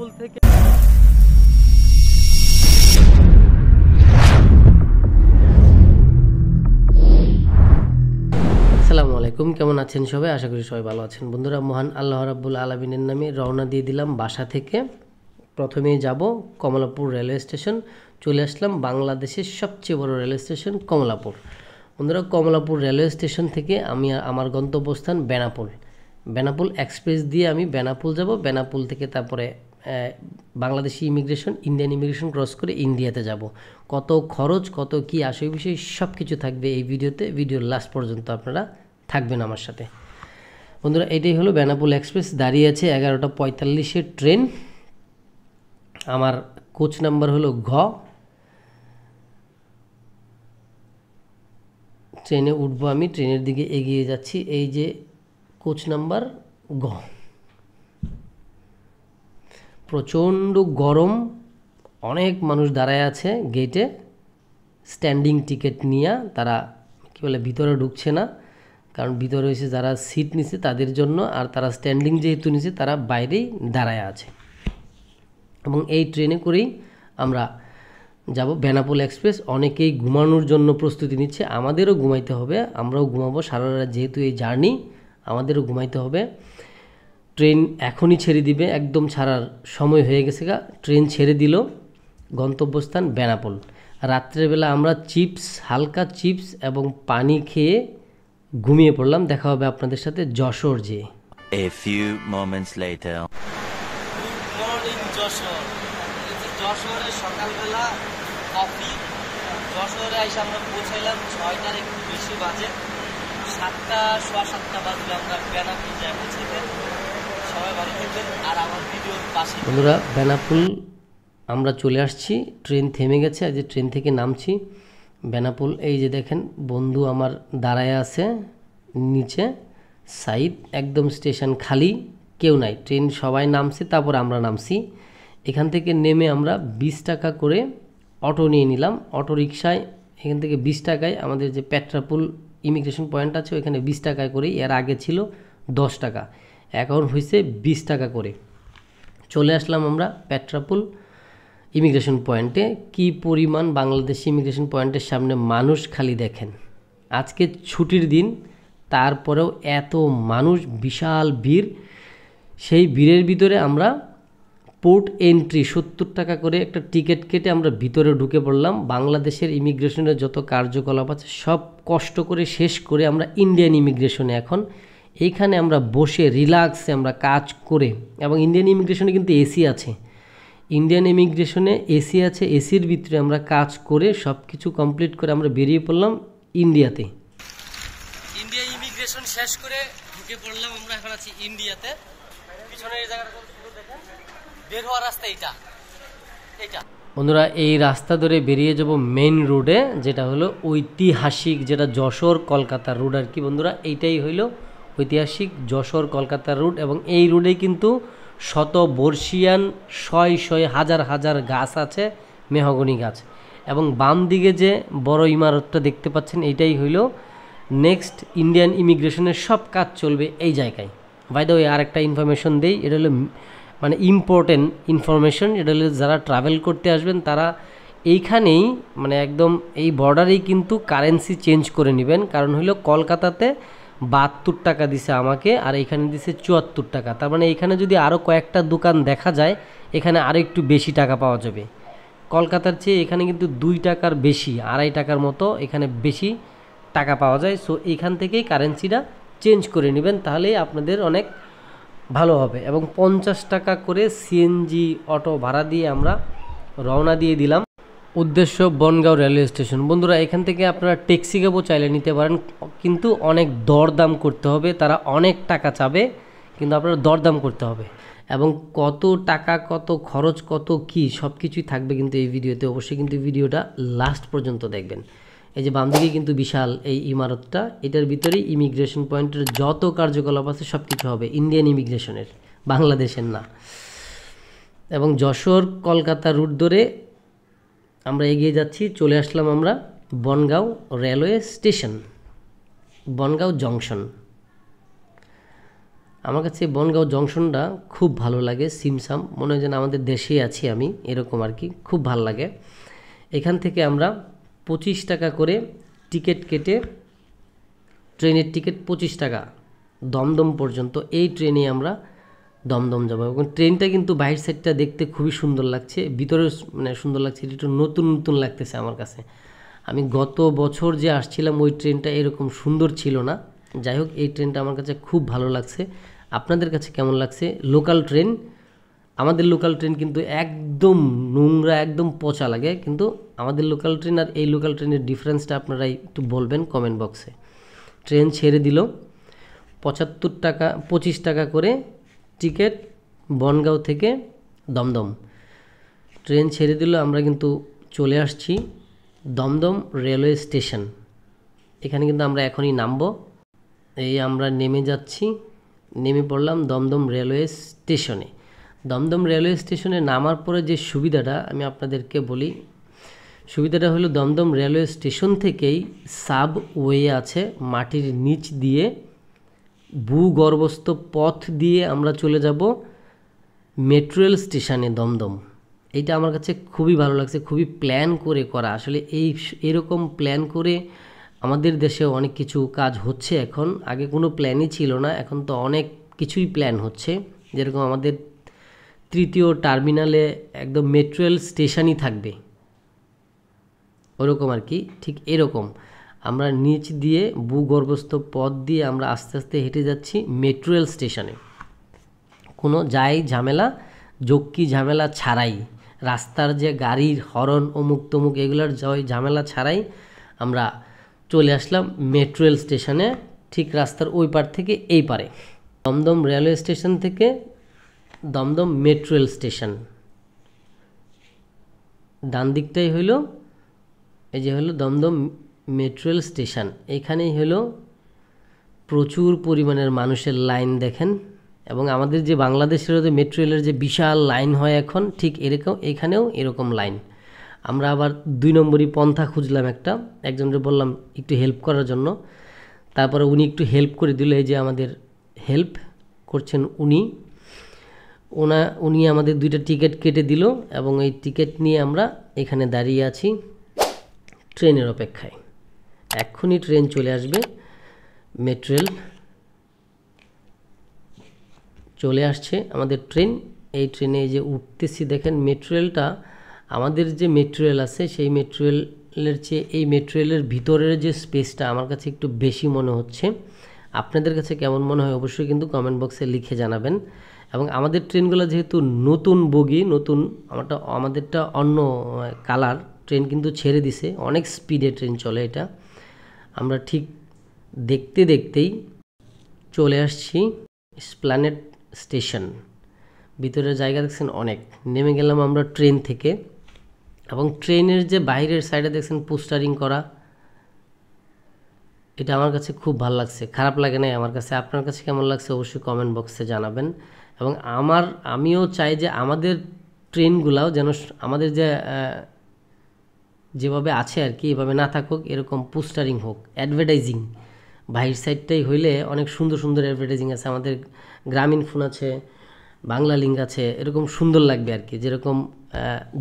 পুল থেকে আসসালামু আলাইকুম কেমন আছেন সবাই আশা করি সবাই ভালো আছেন বন্ধুরা মহান আল্লাহ রাব্বুল আলমিনের নামে রওনা দিয়ে দিলাম বাসা থেকে প্রথমেই যাব কমলাপুর রেলওয়ে স্টেশন চলে আসলাম বাংলাদেশের সবচেয়ে বড় রেলওয়ে স্টেশন কমলাপুর বন্ধুরা কমলাপুর রেলওয়ে স্টেশন থেকে আমি আমার গন্তব্যস্থান বেনাপুল বেনাপুল এক্সপ্রেস দিয়ে আমি বেনাপুল যাব বেনাপুল থেকে তারপরে Bangladeshi immigration Indian immigration cross করে ইন্ডিয়াতে যাব কত খরচ কত কি আসে ওই বিষয়ে সব কিছু থাকবে এই ভিডিওতে ভিডিওর লাস্ট পর্যন্ত আপনারা থাকবেন আমার সাথে বন্ধুরা এটাই হলো বেনাপুল এক্সপ্রেস দাঁড়িয়ে আছে এগারোটা পঁয়তাল্লিশের ট্রেন আমার কোচ নাম্বার হলো ঘ ট্রেনে উঠবো আমি ট্রেনের দিকে এগিয়ে যাচ্ছি এই যে কোচ নাম্বার ঘ প্রচণ্ড গরম অনেক মানুষ দাঁড়ায় আছে গেটে স্ট্যান্ডিং টিকিট নিয়ে তারা কী বলে ভিতরে ঢুকছে না কারণ ভিতরে এসে যারা সিট নিছে তাদের জন্য আর তারা স্ট্যান্ডিং যেহেতু নিছে তারা বাইরেই দাঁড়ায় আছে এবং এই ট্রেনে করেই আমরা যাব বেনাপোল এক্সপ্রেস অনেকেই ঘুমানোর জন্য প্রস্তুতি নিচ্ছে আমাদেরও ঘুমাইতে হবে আমরাও ঘুমাবো সারা যেহেতু এই জার্নি আমাদেরও ঘুমাইতে হবে ট্রেন এখনই ছেড়ে দিবে একদম ছাড়ার সময় হয়ে গেছে গা ট্রেন ছেড়ে দিল গন্তব্যস্থান বেনাপোল রাত্রেবেলা আমরা চিপস হালকা চিপস এবং পানি খেয়ে ঘুমিয়ে পড়লাম দেখা হবে আপনাদের সাথে যশোর যে সাতটা সোয়া সাতটা বাজলে আমরা বেনাপুর যাই পৌঁছাইতে বন্ধুরা বেনাপুল আমরা চলে আসছি ট্রেন থেমে গেছে আজ ট্রেন থেকে নামছি বেনাপুল এই যে দেখেন বন্ধু আমার দাঁড়ায় আছে নিচে সাইড একদম স্টেশন খালি কেউ নাই ট্রেন সবাই নামছে তারপর আমরা নামছি এখান থেকে নেমে আমরা বিশ টাকা করে অটো নিয়ে নিলাম অটো রিক্সায় এখান থেকে বিশ টাকায় আমাদের যে পেট্রাপুল ইমিগ্রেশন পয়েন্ট আছে ওইখানে বিশ টাকায় করে এর আগে ছিল দশ টাকা এখন হয়েছে বিশ টাকা করে চলে আসলাম আমরা পেট্রাপুল ইমিগ্রেশন পয়েন্টে কি পরিমাণ বাংলাদেশি ইমিগ্রেশন পয়েন্টের সামনে মানুষ খালি দেখেন আজকে ছুটির দিন তারপরেও এত মানুষ বিশাল ভিড় সেই ভিড়ের ভিতরে আমরা পোর্ট এন্ট্রি সত্তর টাকা করে একটা টিকিট কেটে আমরা ভিতরে ঢুকে পড়লাম বাংলাদেশের ইমিগ্রেশনের যত কার্যকলাপ আছে সব কষ্ট করে শেষ করে আমরা ইন্ডিয়ান ইমিগ্রেশনে এখন এইখানে আমরা বসে রিল্যাক্সে আমরা কাজ করে এবং ইন্ডিয়ান ইমিগ্রেশনে কিন্তু এসি আছে ইন্ডিয়ান ইমিগ্রেশনে এসি আছে এসির ভিতরে আমরা কাজ করে সব কিছু কমপ্লিট করে আমরা বেরিয়ে পড়লাম ইন্ডিয়াতে ইন্ডিয়া ইমিগ্রেশন শেষ করে ঢুকে পড়লাম আমরা এখন আছি ইন্ডিয়াতে পিছনে এই জায়গাটা বের হওয়ার রাস্তা এইটা বন্ধুরা এই রাস্তা ধরে বেরিয়ে যাব মেন রোডে যেটা হলো ঐতিহাসিক যেটা যশোর কলকাতা রোড আর কি বন্ধুরা এইটাই হইলো ঐতিহাসিক যশোর কলকাতার রুট এবং এই রুটেই কিন্তু শত বর্ষিয়ান শয় শয় হাজার হাজার গাছ আছে মেহগনি গাছ এবং বাম দিকে যে বড় ইমারতটা দেখতে পাচ্ছেন এইটাই হইল নেক্সট ইন্ডিয়ান ইমিগ্রেশনের সব কাজ চলবে এই জায়গায় বাইদ ওই ওয়ে আরেকটা ইনফরমেশন দেই এটা হলো মানে ইম্পর্টেন্ট ইনফরমেশন এটা হলো যারা ট্রাভেল করতে আসবেন তারা এইখানেই মানে একদম এই বর্ডারেই কিন্তু কারেন্সি চেঞ্জ করে নেবেন কারণ হলো কলকাতাতে বাহাত্তর টাকা দিছে আমাকে আর এখানে দিছে চুয়াত্তর টাকা তার মানে এখানে যদি আরও কয়েকটা দোকান দেখা যায় এখানে আরও একটু বেশি টাকা পাওয়া যাবে কলকাতার চেয়ে এখানে কিন্তু দুই টাকার বেশি আড়াই টাকার মতো এখানে বেশি টাকা পাওয়া যায় সো এখান থেকেই কারেন্সিটা চেঞ্জ করে নেবেন তাহলেই আপনাদের অনেক ভালো হবে এবং পঞ্চাশ টাকা করে সিএনজি অটো ভাড়া দিয়ে আমরা রওনা দিয়ে দিলাম উদ্দেশ্য বনগাঁও রেলওয়ে স্টেশন বন্ধুরা এখান থেকে আপনারা ট্যাক্সি ক্যাবও চাইলে নিতে পারেন কিন্তু অনেক দরদাম করতে হবে তারা অনেক টাকা চাবে কিন্তু আপনারা দরদাম করতে হবে এবং কত টাকা কত খরচ কত কি সব কিছুই থাকবে কিন্তু এই ভিডিওতে অবশ্যই কিন্তু ভিডিওটা লাস্ট পর্যন্ত দেখবেন এই যে বাম দিকে কিন্তু বিশাল এই ইমারতটা এটার ভিতরে ইমিগ্রেশন পয়েন্টের যত কার্যকলাপ আছে সব কিছু হবে ইন্ডিয়ান ইমিগ্রেশনের বাংলাদেশের না এবং যশোর কলকাতা রুট ধরে আমরা এগিয়ে যাচ্ছি চলে আসলাম আমরা Bongaon railway station Bongaon junction আমার কাছে বনগাঁও জংশনটা খুব ভালো লাগে সিমসাম মনে হয় যেন আমাদের দেশেই আছি আমি এরকম আর কি খুব ভালো লাগে এখান থেকে আমরা পঁচিশ টাকা করে টিকিট কেটে ট্রেনের টিকিট পঁচিশ টাকা দমদম পর্যন্ত এই ট্রেনে আমরা দমদম যাবো এবং ট্রেনটা কিন্তু বাইরের সাইডটা দেখতে খুবই সুন্দর লাগছে ভিতরে মানে সুন্দর লাগছে এটা একটু নতুন নতুন লাগতেছে আমার কাছে আমি গত বছর যে আসছিলাম ওই ট্রেনটা এরকম সুন্দর ছিল না যাই হোক এই ট্রেনটা আমার কাছে খুব ভালো লাগছে আপনাদের কাছে কেমন লাগছে লোকাল ট্রেন আমাদের লোকাল ট্রেন কিন্তু একদম নোংরা একদম পচা লাগে কিন্তু আমাদের লোকাল ট্রেন আর এই লোকাল ট্রেনের ডিফারেন্সটা আপনারা একটু বলবেন কমেন্ট বক্সে ট্রেন ছেড়ে দিল পঁচাত্তর টাকা পঁচিশ টাকা করে টিকিট বনগাঁও থেকে দমদম ট্রেন ছেড়ে দিল আমরা কিন্তু চলে আসছি দমদম রেলওয়ে স্টেশন এখানে কিন্তু আমরা এখনই নামবো এই আমরা নেমে যাচ্ছি নেমে পড়লাম দমদম রেলওয়ে স্টেশনে দমদম রেলওয়ে স্টেশনে নামার পরে যে সুবিধাটা আমি আপনাদেরকে বলি সুবিধাটা হলো দমদম রেলওয়ে স্টেশন থেকেই সাবওয়ে আছে মাটির নিচ দিয়ে ভূগর্ভস্থ পথ দিয়ে আমরা চলে যাব মেট্রোয়েল স্টেশনে দমদম এইটা আমার কাছে খুবই ভালো লাগছে খুবই প্ল্যান করে করা আসলে এই এরকম প্ল্যান করে আমাদের দেশে অনেক কিছু কাজ হচ্ছে এখন আগে কোনো প্ল্যানই ছিল না এখন তো অনেক কিছুই প্ল্যান হচ্ছে যেরকম আমাদের তৃতীয় টার্মিনালে একদম মেট্রোয়েল স্টেশনই থাকবে ওরকম আর কি ঠিক এরকম আমরা নিচ দিয়ে ভূগর্ভস্থ পথ দিয়ে আমরা আস্তে আস্তে হেঁটে যাচ্ছি মেট্রো রেল স্টেশনে কোনো যাই ঝামেলা জক্কি ঝামেলা ছাড়াই রাস্তার যে গাড়ির হরন অমুক তমুক এগুলোর জয় ঝামেলা ছাড়াই আমরা চলে আসলাম মেট্রো রেল স্টেশনে ঠিক রাস্তার ওই পার থেকে এই পারে দমদম রেলওয়ে স্টেশন থেকে দমদম মেট্রো রেল স্টেশন ডান দিকটাই হইল এই যে হলো দমদম মেট্রো স্টেশন এখানেই হলো প্রচুর পরিমাণের মানুষের লাইন দেখেন এবং আমাদের যে বাংলাদেশের যে মেট্রো রেলের যে বিশাল লাইন হয় এখন ঠিক এরকম এখানেও এরকম লাইন আমরা আবার দুই নম্বরই পন্থা খুঁজলাম একটা একজনকে বললাম একটু হেল্প করার জন্য তারপরে উনি একটু হেল্প করে দিল এই যে আমাদের হেল্প করছেন উনি ওনা উনি আমাদের দুইটা টিকিট কেটে দিল এবং এই টিকিট নিয়ে আমরা এখানে দাঁড়িয়ে আছি ট্রেনের অপেক্ষায় এক্ষুনি ট্রেন চলে আসবে মেট্রেল চলে আসছে আমাদের ট্রেন এই ট্রেনে যে উঠতেছি দেখেন মেট্রেলটা আমাদের যে মেট্রেল আছে সেই মেট্রেলের চেয়ে এই মেট্রেলের ভিতরের যে স্পেসটা আমার কাছে একটু বেশি মনে হচ্ছে আপনাদের কাছে কেমন মনে হয় অবশ্যই কিন্তু কমেন্ট বক্সে লিখে জানাবেন এবং আমাদের ট্রেনগুলো যেহেতু নতুন বগি নতুন আমারটা আমাদেরটা অন্য কালার ট্রেন কিন্তু ছেড়ে দিছে অনেক স্পিডে ট্রেন চলে এটা আমরা ঠিক দেখতে দেখতেই চলে আসছি স্প্ল্যানেট স্টেশন ভিতরের জায়গা দেখছেন অনেক নেমে গেলাম আমরা ট্রেন থেকে এবং ট্রেনের যে বাইরের সাইডে দেখছেন পোস্টারিং করা এটা আমার কাছে খুব ভালো লাগছে খারাপ লাগে নাই আমার কাছে আপনার কাছে কেমন লাগছে অবশ্যই কমেন্ট বক্সে জানাবেন এবং আমার আমিও চাই যে আমাদের ট্রেনগুলাও যেন আমাদের যে যেভাবে আছে আর কি এভাবে না থাকুক এরকম পোস্টারিং হোক অ্যাডভার্টাইজিং বাহির সাইডটাই হইলে অনেক সুন্দর সুন্দর অ্যাডভার্টাইজিং আছে আমাদের গ্রামীণ ফোন আছে বাংলা লিঙ্ক আছে এরকম সুন্দর লাগবে আর কি যেরকম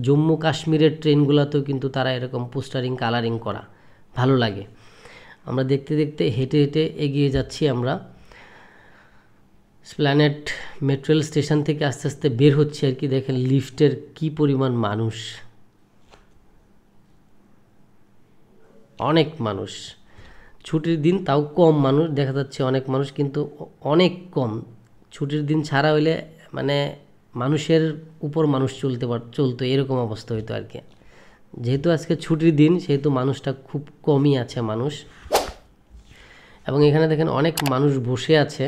জম্মু কাশ্মীরের ট্রেনগুলোতেও কিন্তু তারা এরকম পোস্টারিং কালারিং করা ভালো লাগে আমরা দেখতে দেখতে হেঁটে হেঁটে এগিয়ে যাচ্ছি আমরা প্ল্যানেট মেট্রেল স্টেশন থেকে আস্তে আস্তে বের হচ্ছে আর কি দেখেন লিফটের কি পরিমাণ মানুষ অনেক মানুষ ছুটির দিন তাও কম মানুষ দেখা যাচ্ছে অনেক মানুষ কিন্তু অনেক কম ছুটির দিন ছাড়া হইলে মানে মানুষের উপর মানুষ চলতে পার চলতো এরকম অবস্থা হইতো আর কি যেহেতু আজকে ছুটির দিন সেহেতু মানুষটা খুব কমই আছে মানুষ এবং এখানে দেখেন অনেক মানুষ বসে আছে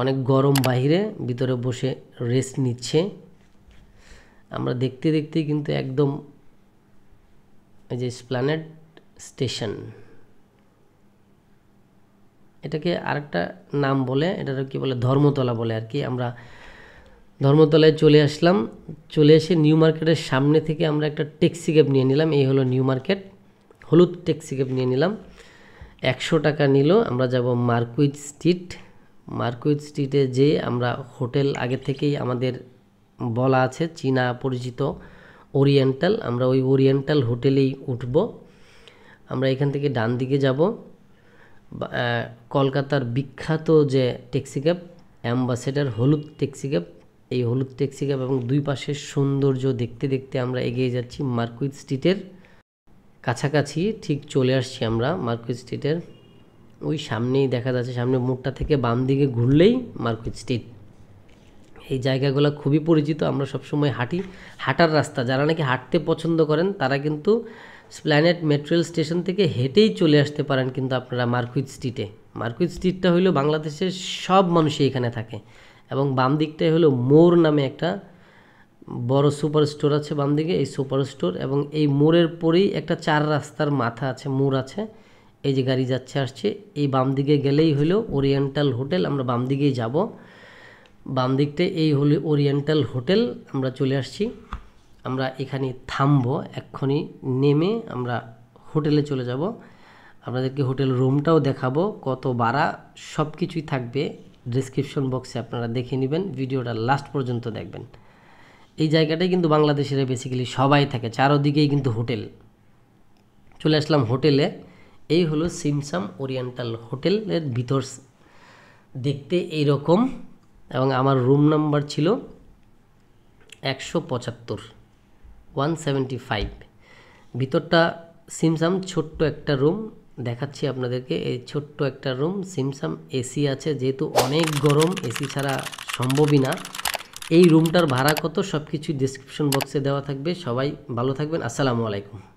অনেক গরম বাহিরে ভিতরে বসে রেস্ট নিচ্ছে আমরা দেখতে দেখতে কিন্তু একদম এই যে স্প্ল্যানেট স্টেশন এটাকে আরেকটা নাম বলে এটার কি বলে ধর্মতলা বলে আর কি আমরা ধর্মতলায় চলে আসলাম চলে এসে নিউ মার্কেটের সামনে থেকে আমরা একটা ট্যাক্সি ক্যাব নিয়ে নিলাম এই হলো নিউ মার্কেট হলুদ ট্যাক্সি ক্যাব নিয়ে নিলাম একশো টাকা নিল আমরা যাব মার্কুইট স্ট্রিট মার্কুইট স্ট্রিটে যে আমরা হোটেল আগে থেকেই আমাদের বলা আছে চীনা পরিচিত ওরিয়েন্টাল আমরা ওই ওরিয়েন্টাল হোটেলেই উঠব আমরা এখান থেকে ডান দিকে যাব কলকাতার বিখ্যাত যে ট্যাক্সি ক্যাব অ্যাম্বাসেডার হলুদ ট্যাক্সি ক্যাব এই হলুদ ট্যাক্সি ক্যাব এবং দুই পাশের সৌন্দর্য দেখতে দেখতে আমরা এগিয়ে যাচ্ছি মার্কুইট স্ট্রিটের কাছাকাছি ঠিক চলে আসছি আমরা মার্কুইট স্ট্রিটের ওই সামনেই দেখা যাচ্ছে সামনে মুখটা থেকে বাম দিকে ঘুরলেই মার্কুইট স্ট্রিট এই জায়গাগুলো খুবই পরিচিত আমরা সবসময় হাঁটি হাঁটার রাস্তা যারা নাকি হাঁটতে পছন্দ করেন তারা কিন্তু স্প্ল্যানেট মেট্রেল স্টেশন থেকে হেঁটেই চলে আসতে পারেন কিন্তু আপনারা মার্কুইট স্ট্রিটে মার্কুইট স্ট্রিটটা হলো বাংলাদেশের সব মানুষই এখানে থাকে এবং বাম দিকটাই হলো মোর নামে একটা বড় সুপার স্টোর আছে বাম দিকে এই সুপার স্টোর এবং এই মোড়ের পরেই একটা চার রাস্তার মাথা আছে মোড় আছে এই যে গাড়ি যাচ্ছে আসছে এই বাম দিকে গেলেই হলো ওরিয়েন্টাল হোটেল আমরা বাম দিকেই যাব বাম দিকটা এই হলো ওরিয়েন্টাল হোটেল আমরা চলে আসছি আমরা এখানে থামবো এক্ষুনি নেমে আমরা হোটেলে চলে যাব আপনাদেরকে হোটেল রুমটাও দেখাবো কত বাড়া সব কিছুই থাকবে ডিসক্রিপশন বক্সে আপনারা দেখে নেবেন ভিডিওটা লাস্ট পর্যন্ত দেখবেন এই জায়গাটাই কিন্তু বাংলাদেশের বেসিক্যালি সবাই থাকে চারোদিকেই কিন্তু হোটেল চলে আসলাম হোটেলে এই হলো সিমসাম ওরিয়েন্টাল হোটেলের ভিতর দেখতে এই রকম এবং আমার রুম নাম্বার ছিল একশো পঁচাত্তর ওয়ান সেভেন্টি ফাইভ ভিতরটা সিমসাম ছোট্ট একটা রুম দেখাচ্ছি আপনাদেরকে এই ছোট্ট একটা রুম সিমসাম এসি আছে যেহেতু অনেক গরম এসি ছাড়া সম্ভবই না এই রুমটার ভাড়া কত সব কিছু ডিসক্রিপশন বক্সে দেওয়া থাকবে সবাই ভালো থাকবেন আসসালামু আলাইকুম